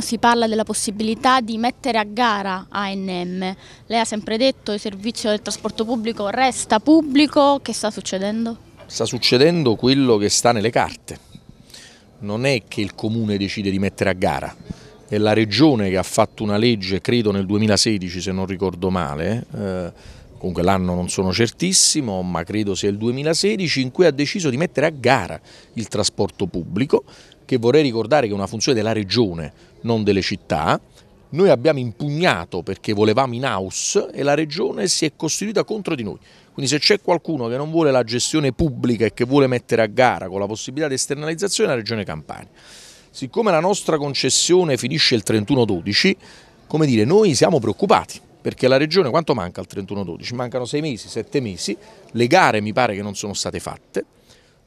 Si parla della possibilità di mettere a gara ANM. Lei ha sempre detto che il servizio del trasporto pubblico resta pubblico. Che sta succedendo? Sta succedendo quello che sta nelle carte. Non è che il comune decide di mettere a gara. È la regione che ha fatto una legge, credo nel 2016 se non ricordo male, eh, comunque l'anno non sono certissimo, ma credo sia il 2016, in cui ha deciso di mettere a gara il trasporto pubblico che vorrei ricordare che è una funzione della regione, non delle città, noi abbiamo impugnato perché volevamo in house e la regione si è costituita contro di noi. Quindi se c'è qualcuno che non vuole la gestione pubblica e che vuole mettere a gara con la possibilità di esternalizzazione è la regione Campania. Siccome la nostra concessione finisce il 31-12, come dire, noi siamo preoccupati perché la regione quanto manca al 31-12? Mancano sei mesi, sette mesi, le gare mi pare che non sono state fatte,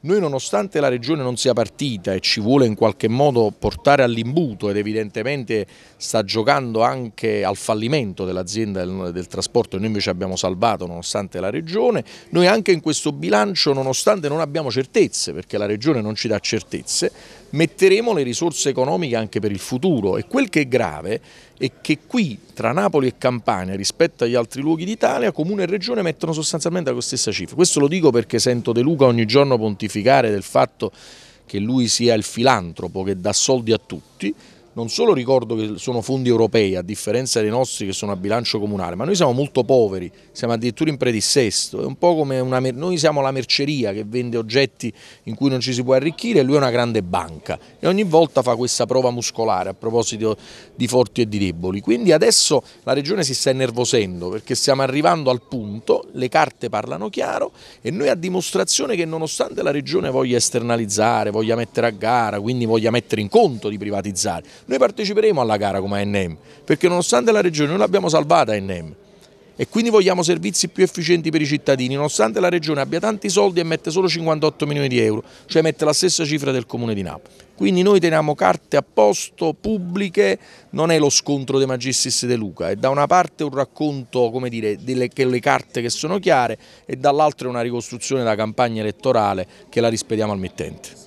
noi nonostante la Regione non sia partita e ci vuole in qualche modo portare all'imbuto ed evidentemente sta giocando anche al fallimento dell'azienda del, del, trasporto e noi invece abbiamo salvato nonostante la Regione, noi anche in questo bilancio nonostante non abbiamo certezze perché la Regione non ci dà certezze, metteremo le risorse economiche anche per il futuro e quel che è grave è che qui tra Napoli e Campania rispetto agli altri luoghi d'Italia Comune e Regione mettono sostanzialmente la stessa cifra. Questo lo dico perché sento De Luca ogni giorno pontificare certificare del fatto che lui sia il filantropo che dà soldi a tutti non solo ricordo che sono fondi europei a differenza dei nostri che sono a bilancio comunale, ma noi siamo molto poveri, siamo addirittura in predissesto, è un po' come una, noi siamo la merceria che vende oggetti in cui non ci si può arricchire e lui è una grande banca e ogni volta fa questa prova muscolare a proposito di forti e di deboli, quindi adesso la regione si sta innervosendo perché stiamo arrivando al punto, le carte parlano chiaro e noi a dimostrazione che nonostante la regione voglia esternalizzare, voglia mettere a gara, quindi voglia mettere in conto di privatizzare, noi parteciperemo alla gara come ANM, perché nonostante la regione noi l'abbiamo salvata ANM e quindi vogliamo servizi più efficienti per i cittadini, nonostante la regione abbia tanti soldi e mette solo 58 milioni di euro, cioè mette la stessa cifra del comune di Napoli. Quindi noi teniamo carte a posto, pubbliche, non è lo scontro dei magistris De Luca, è da una parte un racconto come dire, delle le carte che sono chiare e dall'altra è una ricostruzione della campagna elettorale che la rispediamo al mittente.